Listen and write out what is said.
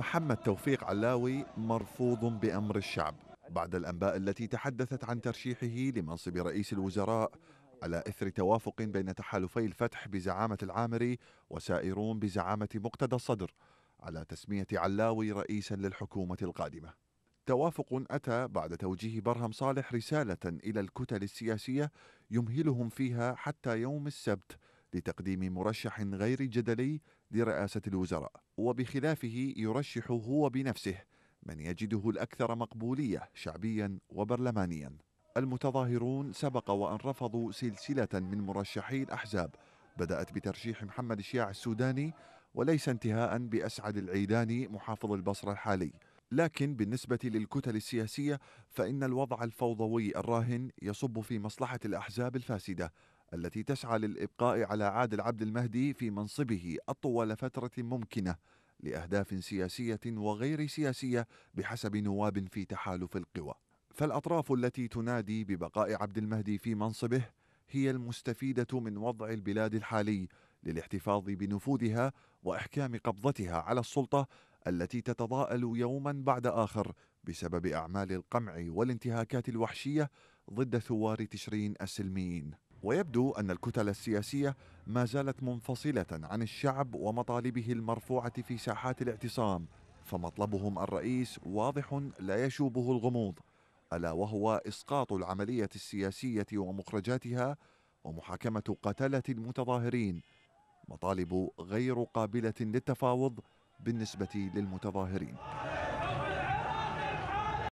محمد توفيق علاوي مرفوض بأمر الشعب بعد الأنباء التي تحدثت عن ترشيحه لمنصب رئيس الوزراء على إثر توافق بين تحالفي الفتح بزعامة العامري وسائرون بزعامة مقتدى الصدر على تسمية علاوي رئيسا للحكومة القادمة توافق أتى بعد توجيه برهم صالح رسالة إلى الكتل السياسية يمهلهم فيها حتى يوم السبت لتقديم مرشح غير جدلي لرئاسة الوزراء وبخلافه يرشح هو بنفسه من يجده الأكثر مقبولية شعبيا وبرلمانيا المتظاهرون سبق وأن رفضوا سلسلة من مرشحي الأحزاب بدأت بترشيح محمد الشياع السوداني وليس انتهاء بأسعد العيداني محافظ البصرة الحالي لكن بالنسبة للكتل السياسية فإن الوضع الفوضوي الراهن يصب في مصلحة الأحزاب الفاسدة التي تسعى للإبقاء على عادل عبد المهدي في منصبه أطول فترة ممكنة لأهداف سياسية وغير سياسية بحسب نواب في تحالف القوى فالأطراف التي تنادي ببقاء عبد المهدي في منصبه هي المستفيدة من وضع البلاد الحالي للاحتفاظ بنفوذها وإحكام قبضتها على السلطة التي تتضاءل يوما بعد آخر بسبب أعمال القمع والانتهاكات الوحشية ضد ثوار تشرين السلميين ويبدو أن الكتل السياسية ما زالت منفصلة عن الشعب ومطالبه المرفوعة في ساحات الاعتصام فمطلبهم الرئيس واضح لا يشوبه الغموض ألا وهو إسقاط العملية السياسية ومخرجاتها ومحاكمة قتلة المتظاهرين مطالب غير قابلة للتفاوض بالنسبة للمتظاهرين